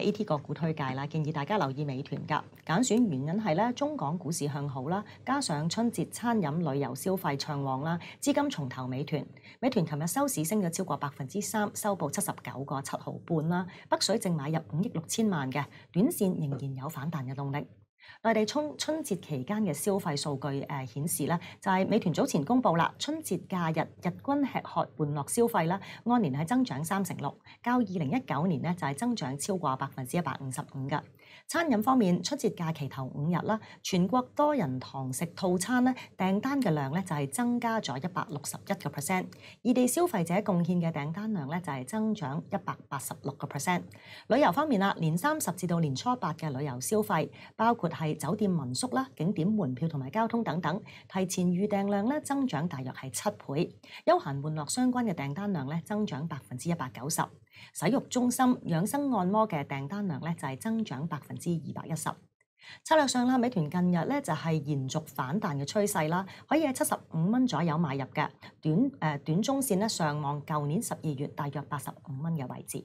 A T 个股推介啦，建议大家留意美团噶揀選原因係咧，中港股市向好啦，加上春节餐饮旅游消费畅旺啦，资金重投美团。美团琴日收市升咗超过百分之三，收报七十九個七毫半啦，北水正买入五亿六千万嘅，短线仍然有反弹嘅动力。内地春春节期间嘅消费数据，诶显示咧，就系美团早前公布啦，春节假日日均吃喝玩乐消费啦，按年系增长三成六，较二零一九年咧就系增长超过百分之一百五十五嘅。餐饮方面，春节假期头五日啦，全国多人堂食套餐咧订单嘅量咧就系增加咗一百六十一個 percent，异地消费者贡献嘅订单量咧就系增长一百八十六个 percent。旅游方面啦，年三十至到年初八嘅旅游消费，包括。係酒店、民宿啦、景點門票同埋交通等等，提前預訂量咧增長大約係七倍。休閒玩樂相關嘅訂單量咧增長百分之一百九十。洗浴中心、養生按摩嘅訂單量咧就係增長百分之二百一十。策略上啦，美團近日咧就係延續反彈嘅趨勢啦，可以喺七十五蚊左右買入嘅。短誒短中線咧上望舊年十二月大約八十五蚊嘅位置。